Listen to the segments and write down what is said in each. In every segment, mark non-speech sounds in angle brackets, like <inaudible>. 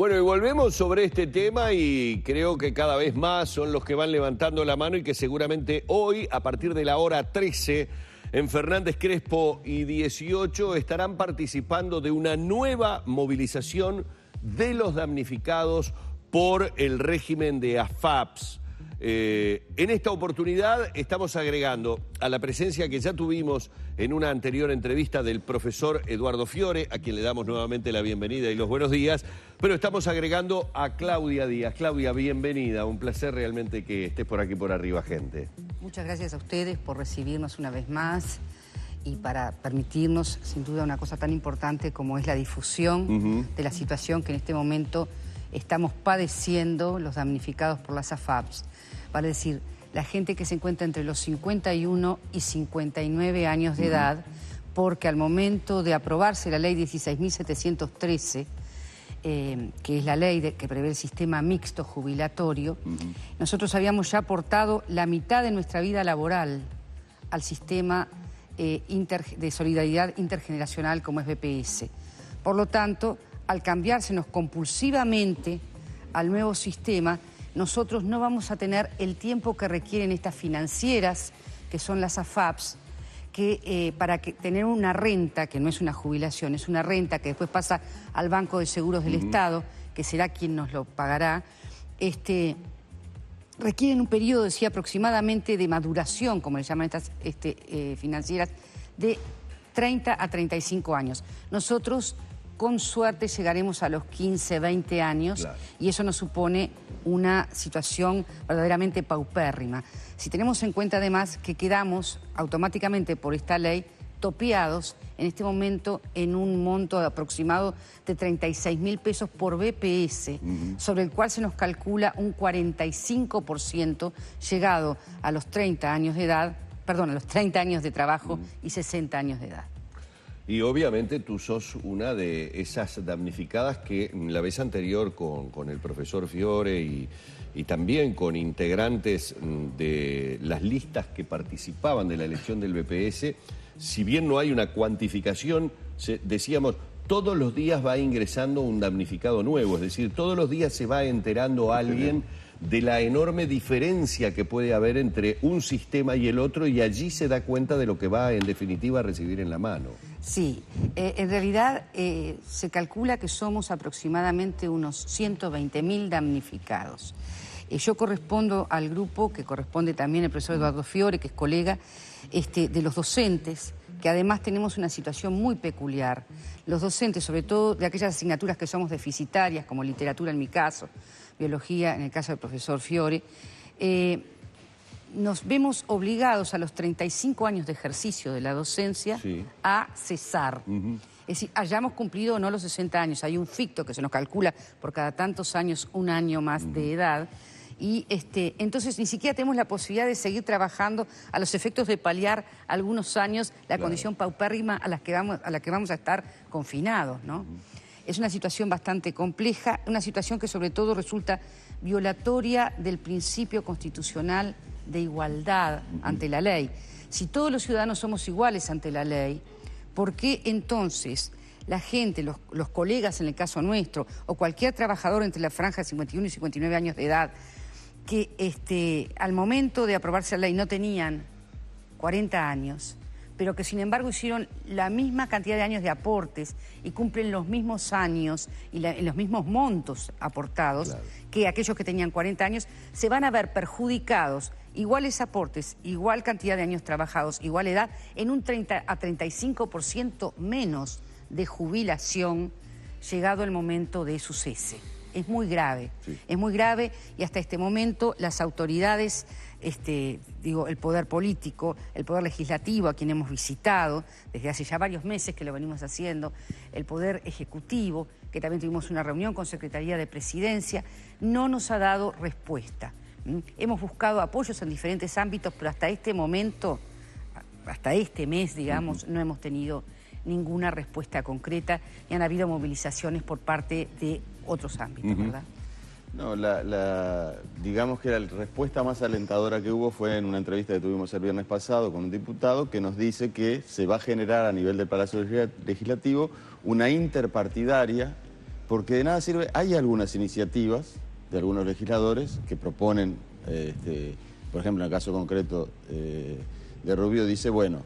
Bueno, y volvemos sobre este tema y creo que cada vez más son los que van levantando la mano y que seguramente hoy, a partir de la hora 13, en Fernández Crespo y 18 estarán participando de una nueva movilización de los damnificados por el régimen de AFAPS. Eh, en esta oportunidad estamos agregando a la presencia que ya tuvimos en una anterior entrevista del profesor Eduardo Fiore, a quien le damos nuevamente la bienvenida y los buenos días, pero estamos agregando a Claudia Díaz. Claudia, bienvenida, un placer realmente que estés por aquí por arriba, gente. Muchas gracias a ustedes por recibirnos una vez más y para permitirnos, sin duda, una cosa tan importante como es la difusión de la situación que en este momento estamos padeciendo los damnificados por las AFAPs. Vale decir, la gente que se encuentra entre los 51 y 59 años de edad, porque al momento de aprobarse la ley 16.713, eh, que es la ley que prevé el sistema mixto jubilatorio, nosotros habíamos ya aportado la mitad de nuestra vida laboral al sistema eh, de solidaridad intergeneracional como es BPS. Por lo tanto, al cambiársenos compulsivamente al nuevo sistema, nosotros no vamos a tener el tiempo que requieren estas financieras, que son las AFAPs, que eh, para tener una renta, que no es una jubilación, es una renta que después pasa al Banco de Seguros del Estado, que será quien nos lo pagará, este, requieren un periodo, decía, aproximadamente de maduración, como le llaman estas este, eh, financieras, de 30 a 35 años. Nosotros con suerte llegaremos a los 15, 20 años y eso nos supone una situación verdaderamente paupérrima. Si tenemos en cuenta además que quedamos automáticamente por esta ley topeados en este momento en un monto aproximado de 36 mil pesos por BPS, sobre el cual se nos calcula un 45% llegado a los 30 años de edad, perdón, a los 30 años de trabajo y 60 años de edad. Y obviamente tú sos una de esas damnificadas que la vez anterior con, el profesor Fiore y, y, también con integrantes mm, de las listas que participaban de la elección del BPS, si bien no hay una cuantificación, decíamos, todos los días va ingresando un damnificado nuevo, es decir, todos los días se va enterando alguien de la enorme diferencia que puede haber entre un sistema y el otro y allí se da cuenta de lo que va en definitiva a recibir en la mano. Sí, eh, en realidad eh, se calcula que somos aproximadamente unos 120.000 damnificados. Eh, yo correspondo al grupo que corresponde también el profesor Eduardo Fiore, que es colega este, de los docentes que además tenemos una situación muy peculiar. Los docentes, sobre todo de aquellas asignaturas que somos deficitarias, como literatura en mi caso, biología en el caso del profesor Fiore, eh, nos vemos obligados a los 35 años de ejercicio de la docencia a cesar. Es decir, hayamos cumplido o no los 60 años, hay un ficto que se nos calcula por cada tantos años un año más de edad y este, entonces ni siquiera tenemos la posibilidad de seguir trabajando a los efectos de paliar algunos años la condición paupérrima a la que vamos a, la que vamos a estar confinados. ¿no? Es una situación bastante compleja, una situación que sobre todo resulta violatoria del principio constitucional de igualdad ante la ley. Si todos los ciudadanos somos iguales ante la ley, ¿por qué entonces la gente, los colegas en el caso nuestro, o cualquier trabajador entre la franja de 51 y 59 años de edad, que este, al momento de aprobarse la ley no tenían 40 años, pero que sin embargo hicieron la misma cantidad de años de aportes y cumplen los mismos años y los mismos montos aportados que aquellos que tenían 40 años, se van a ver perjudicados iguales aportes, igual cantidad de años trabajados, igual edad, en un 30 a 35% menos de jubilación llegado el momento de su cese es muy grave. Es muy grave y hasta este momento las autoridades, este, digo, el poder político, el poder legislativo a quien hemos visitado desde hace ya varios meses que lo venimos haciendo, el poder ejecutivo, que también tuvimos una reunión con Secretaría de Presidencia, no nos ha dado respuesta. Hemos buscado apoyos en diferentes ámbitos, pero hasta este momento, hasta este mes, digamos, no hemos tenido ninguna respuesta concreta y han habido movilizaciones por parte de otros ámbitos, ¿verdad? No, la, digamos que la respuesta más alentadora que hubo fue en una entrevista que tuvimos el viernes pasado con un diputado que nos dice que se va a generar a nivel del Palacio Legislativo una interpartidaria, porque de nada sirve, hay algunas iniciativas de algunos legisladores que proponen, este, por ejemplo, en el caso concreto eh, de Rubio, dice, bueno,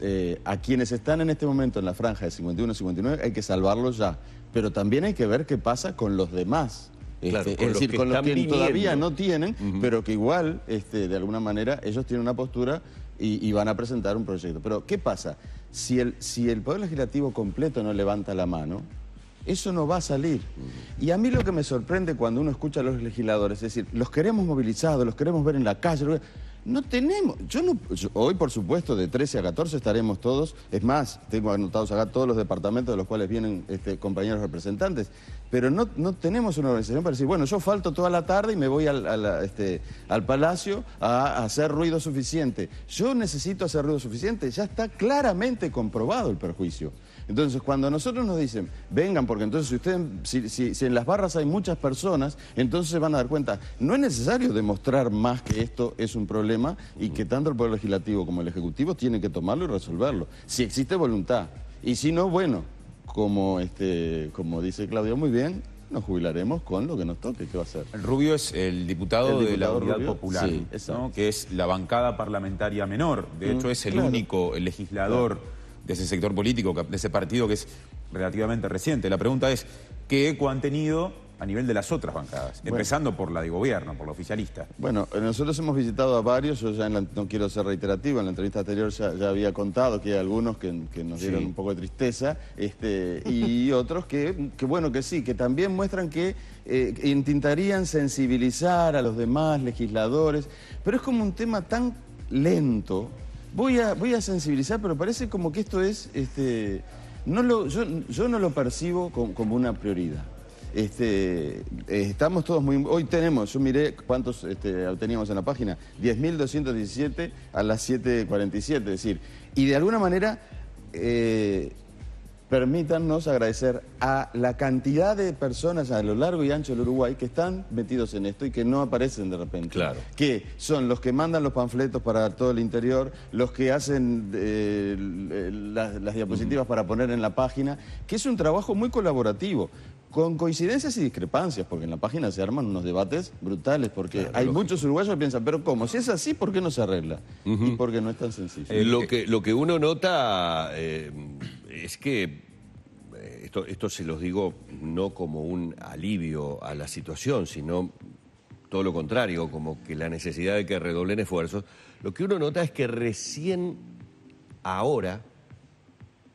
eh, a quienes están en este momento en la franja de 51-59 hay que salvarlos ya pero también hay que ver qué pasa con los demás. Este, es decir, con los que todavía no tienen, pero que igual, este, de alguna manera, ellos tienen una postura y, van a presentar un proyecto. Pero, ¿qué pasa? Si el, si el Poder Legislativo completo no levanta la mano, eso no va a salir. Y a mí lo que me sorprende cuando uno escucha a los legisladores, es decir, los queremos movilizados, los queremos ver en la calle, no tenemos, yo no, hoy por supuesto de 13 a 14 estaremos todos, es más, tengo anotados acá todos los departamentos de los cuales vienen este, compañeros representantes, pero no, tenemos una organización para decir, bueno, yo falto toda la tarde y me voy este, al, palacio a hacer ruido suficiente. Yo necesito hacer ruido suficiente, ya está claramente comprobado el perjuicio. Entonces, cuando nosotros nos dicen, vengan, porque entonces si, ustedes, si, si, en las barras hay muchas personas, entonces se van a dar cuenta. No es necesario demostrar más que esto es un problema y que mm. tanto el Poder Legislativo como el Ejecutivo tienen que tomarlo y resolverlo. Si existe voluntad. Y si no, bueno, como, este, como dice Claudio muy bien, nos jubilaremos con lo que nos toque, ¿qué va a ser? Rubio es el diputado, de la Unidad Popular, que es la bancada parlamentaria menor. De mm, hecho, es el único legislador de ese sector político, de ese partido que es relativamente reciente. La pregunta es, ¿qué eco han tenido a nivel de las otras bancadas, empezando por la de gobierno, por la oficialista. Bueno, nosotros hemos visitado a varios, yo ya no quiero ser reiterativo, en la entrevista anterior ya, había contado que hay algunos que, nos dieron un poco de tristeza, este, y <laughs> otros que, que, bueno, que sí, que también muestran que eh, intentarían sensibilizar a los demás legisladores, pero es como un tema tan lento, Voy a, voy a sensibilizar, pero parece como que esto es... Este, no lo, yo, no lo percibo como, una prioridad. Este, eh, estamos todos muy... Hoy tenemos, yo miré cuántos este, teníamos en la página, 10.217 a las 7.47, es decir, y de alguna manera... Eh, Permítanos agradecer a la cantidad de personas a lo largo y ancho del Uruguay que están metidos en esto y que no aparecen de repente. Claro. Que son los que mandan los panfletos para todo el interior, los que hacen eh, las, diapositivas para poner en la página, que es un trabajo muy colaborativo. Con coincidencias y discrepancias, porque en la página se arman unos debates brutales, porque hay muchos uruguayos que piensan, pero ¿cómo? Si es así, ¿por qué no se arregla? Y porque no es tan sencillo. Eh, lo, eh, que, lo que uno nota es que eh, esto, se los digo no como un alivio a la situación, sino todo lo contrario, como que la necesidad de que redoblen esfuerzos. Lo que uno nota es que recién ahora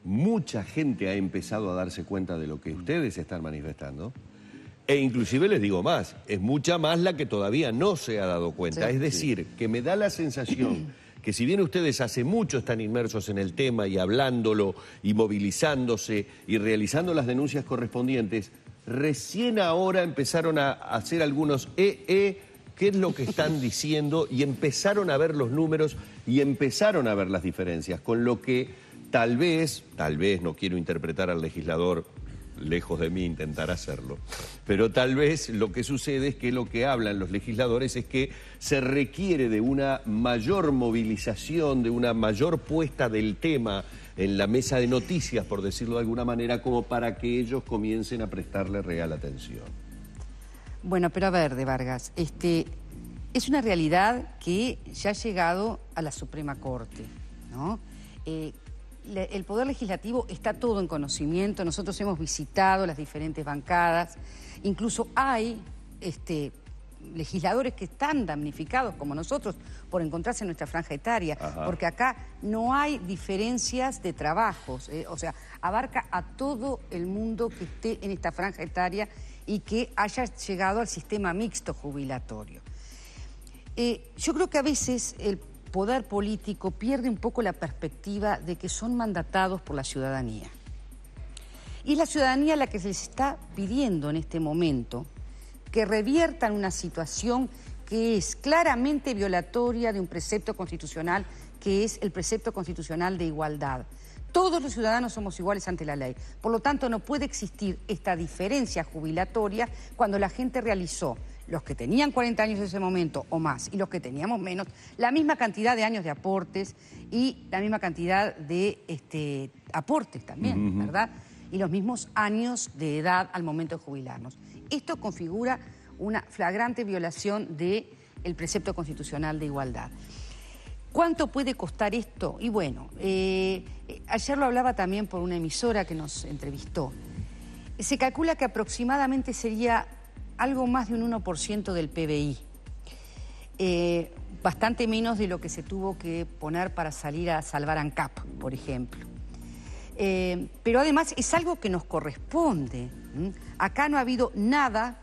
mucha gente ha empezado a darse cuenta de lo que ustedes están manifestando. E inclusive les digo más, es mucha más la que todavía no se ha dado cuenta. es decir, que me da la sensación que si bien ustedes hace mucho están inmersos en el tema y hablándolo y movilizándose y realizando las denuncias correspondientes, recién ahora empezaron a hacer algunos EE, eh, eh, qué es lo que están <laughs> diciendo y empezaron a ver los números y empezaron a ver las diferencias, con lo que tal vez, tal vez no quiero interpretar al legislador lejos de mí intentar hacerlo, pero tal vez lo que sucede es que lo que hablan los legisladores es que se requiere de una mayor movilización, de una mayor puesta del tema en la mesa de noticias, por decirlo de alguna manera, como para que ellos comiencen a prestarle real atención. Bueno, pero a ver, de Vargas, este, es una realidad que ya ha llegado a la Suprema Corte, ¿no? Eh, el Poder Legislativo está todo en conocimiento, nosotros hemos visitado las diferentes bancadas, incluso hay este, legisladores que están damnificados, como nosotros, por encontrarse en nuestra franja etaria, porque acá no hay diferencias de trabajos, eh, o sea, abarca a todo el mundo que esté en esta franja etaria y que haya llegado al sistema mixto jubilatorio. Eh, yo creo que a veces el poder político pierde un poco la perspectiva de que son mandatados por la ciudadanía. Y es la ciudadanía la que se les está pidiendo en este momento que reviertan una situación que es claramente violatoria de un precepto constitucional, que es el precepto constitucional de igualdad. Todos los ciudadanos somos iguales ante la ley. Por lo tanto, no puede existir esta diferencia jubilatoria cuando la gente realizó los que tenían 40 años en ese momento o más y los que teníamos menos, la misma cantidad de años de aportes y la misma cantidad de este, aportes también, ¿verdad? Y los mismos años de edad al momento de jubilarnos. Esto configura una flagrante violación del precepto constitucional de igualdad. ¿Cuánto puede costar esto? Y bueno, eh, ayer lo hablaba también por una emisora que nos entrevistó. Se calcula que aproximadamente sería algo más de un 1% del PBI. Eh, bastante menos de lo que se tuvo que poner para salir a salvar ANCAP, por ejemplo. Eh, pero además es algo que nos corresponde. Acá no ha habido nada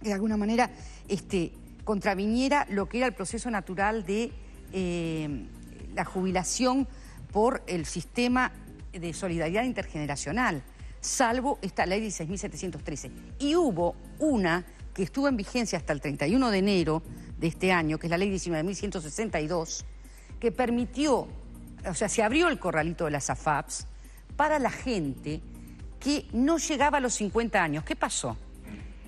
que de alguna manera este, contraviniera lo que era el proceso natural de eh, la jubilación por el sistema de solidaridad intergeneracional salvo esta ley 16.713. Y hubo una que estuvo en vigencia hasta el 31 de enero de este año, que es la ley 19.162, que permitió, o sea, se abrió el corralito de las AFAPs para la gente que no llegaba a los 50 años. ¿Qué pasó?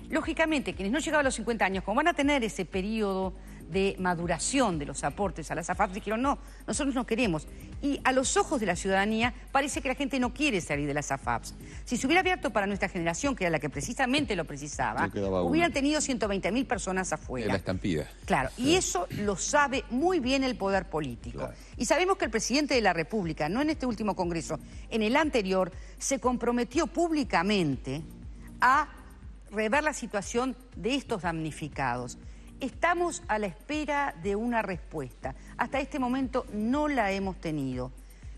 Lógicamente, quienes no llegaban a los 50 años, como van a tener ese periodo de maduración de los aportes a las AFAPs... dijeron, no, nosotros no queremos. Y a los ojos de la ciudadanía parece que la gente no quiere salir de las AFAPs. Si se hubiera abierto para nuestra generación, que era la que precisamente lo precisaba, hubieran tenido 120 mil personas afuera. En la estampida. Claro, y eso lo sabe muy bien el poder político. Y sabemos que el presidente de la República, no en este último Congreso, en el anterior, se comprometió públicamente a rever la situación de estos damnificados. Estamos a la espera de una respuesta. Hasta este momento no la hemos tenido.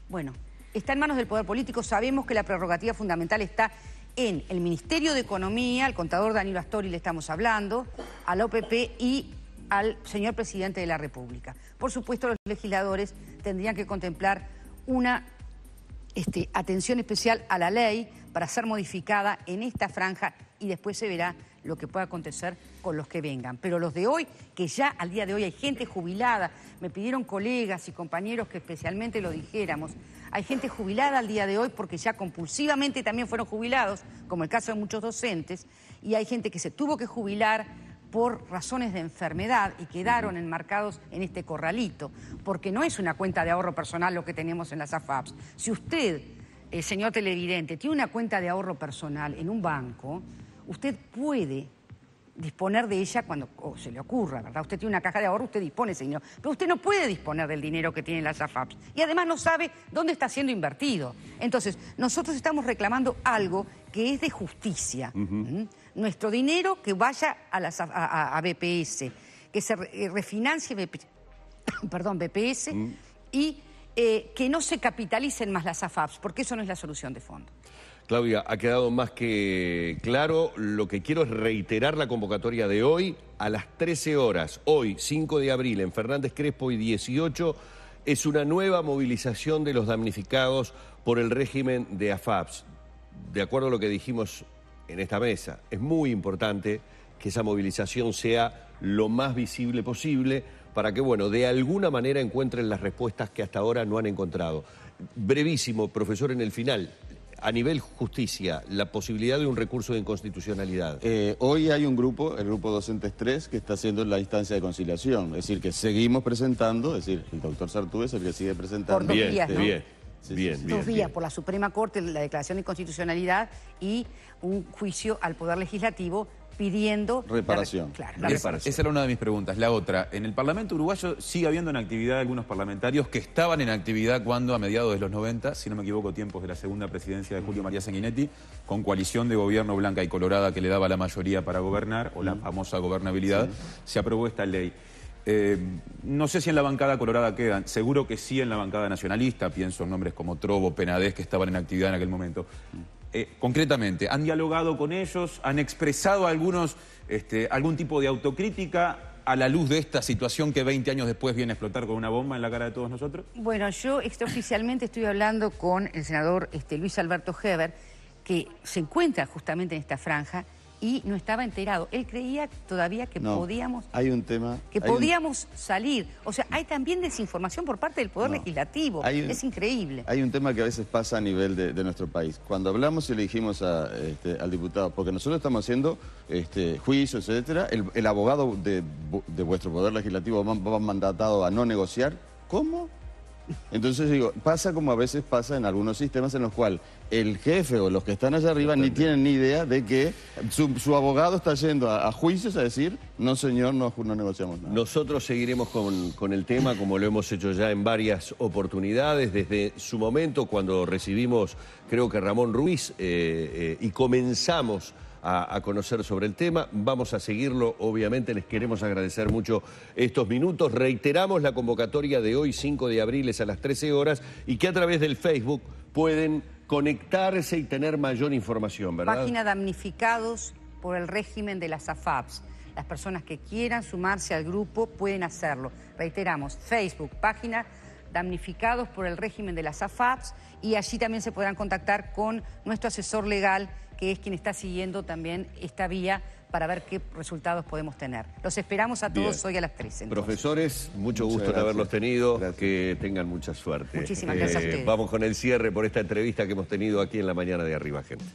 Bueno, está en manos del Poder Político. Sabemos que la prerrogativa fundamental está en el Ministerio de Economía, al contador Danilo Astori le estamos hablando, al OPP y al señor presidente de la República. Por supuesto, los legisladores tendrían que contemplar una este, atención especial a la ley para ser modificada en esta franja y después se verá lo que pueda acontecer con los que vengan. Pero los de hoy, que ya al día de hoy hay gente jubilada, me pidieron colegas y compañeros que especialmente lo dijéramos, hay gente jubilada al día de hoy porque ya compulsivamente también fueron jubilados, como el caso de muchos docentes, y hay gente que se tuvo que jubilar por razones de enfermedad y quedaron enmarcados en este corralito, porque no es una cuenta de ahorro personal lo que tenemos en las AFAPs. Si usted eh, señor televidente, tiene una cuenta de ahorro personal en un banco, usted puede disponer de ella cuando se le ocurra, ¿verdad? Usted tiene una caja de ahorro, usted dispone señor, pero usted no puede disponer del dinero que tiene las AFAPs y además no sabe dónde está siendo invertido. Entonces, nosotros estamos reclamando algo que es de justicia. ¿Mm? Nuestro dinero que vaya a, las, BPS, que se eh, refinancie BPS <coughs> mm. y eh, que no se capitalicen más las AFAPs, porque eso no es la solución de fondo. Claudia, ha quedado más que claro. Lo que quiero es reiterar la convocatoria de hoy a las 13 horas. Hoy, 5 de abril, en Fernández Crespo y 18, es una nueva movilización de los damnificados por el régimen de AFAPS. De acuerdo a lo que dijimos en esta mesa, es muy importante que esa movilización sea lo más visible posible para que, bueno, de alguna manera encuentren las respuestas que hasta ahora no han encontrado. Brevísimo, profesor, en el final. A nivel justicia, la posibilidad de un recurso de inconstitucionalidad. Eh, hoy hay un grupo, el grupo Docentes 3, que está haciendo la instancia de conciliación. Es decir, que seguimos presentando, es decir, el doctor Sartú es el que sigue presentando. Por bien, días, bien. dos días por la Suprema Corte, la declaración de inconstitucionalidad y un juicio al Poder Legislativo pidiendo... Reparación. Esa era una de mis preguntas. La otra, en el Parlamento uruguayo sigue habiendo en actividad algunos parlamentarios que estaban en actividad cuando a mediados de los 90, si no me equivoco, tiempos de la segunda presidencia de Julio María Sanguinetti, con coalición de gobierno blanca y colorada que le daba la mayoría para gobernar, o la mm. famosa gobernabilidad, se aprobó esta ley. Eh, no sé si en la bancada colorada quedan, seguro que sí en la bancada nacionalista, pienso en nombres como Trobo, Penadez, que estaban en actividad en aquel momento. Mm. Eh, concretamente? ¿Han dialogado con ellos? ¿Han expresado algunos, este, algún tipo de autocrítica? a la luz de esta situación que 20 años después viene a explotar con una bomba en la cara de todos nosotros? Bueno, yo oficialmente estoy hablando con el senador este, Luis Alberto Heber, que se encuentra justamente en esta franja y no estaba enterado. Él creía todavía que podíamos... Hay un tema... Que podíamos salir. O sea, hay también desinformación por parte del Poder Legislativo. es increíble. Hay un tema que a veces pasa a nivel de, nuestro país. Cuando hablamos y le dijimos a, este, al diputado, porque nosotros estamos haciendo este, juicios, etcétera, el, abogado de, vuestro Poder Legislativo va mandatado a no negociar, ¿cómo? Entonces digo, pasa como a veces pasa en algunos sistemas en los cuales el jefe o los que están allá arriba ni tienen ni idea de que su, abogado está yendo a, juicios a decir, no señor, no, negociamos nada. Nosotros seguiremos con, el tema, como lo hemos hecho ya en varias oportunidades, desde su momento cuando recibimos, creo que Ramón Ruiz, eh, eh, y comenzamos a, conocer sobre el tema. Vamos a seguirlo, obviamente les queremos agradecer mucho estos minutos. Reiteramos la convocatoria de hoy, 5 de abril, es a las 13 horas, y que a través del Facebook pueden conectarse y tener mayor información, Página damnificados por el régimen de las AFAPs. Las personas que quieran sumarse al grupo pueden hacerlo. Reiteramos, Facebook, página damnificados por el régimen de las AFAPs y allí también se podrán contactar con nuestro asesor legal que es quien está siguiendo también esta vía para ver qué resultados podemos tener. Los esperamos a todos hoy a las 13. Profesores, mucho gusto de haberlos tenido, que tengan mucha suerte. Muchísimas gracias eh, Vamos con el cierre por esta entrevista que hemos tenido aquí en la mañana de Arriba, gente.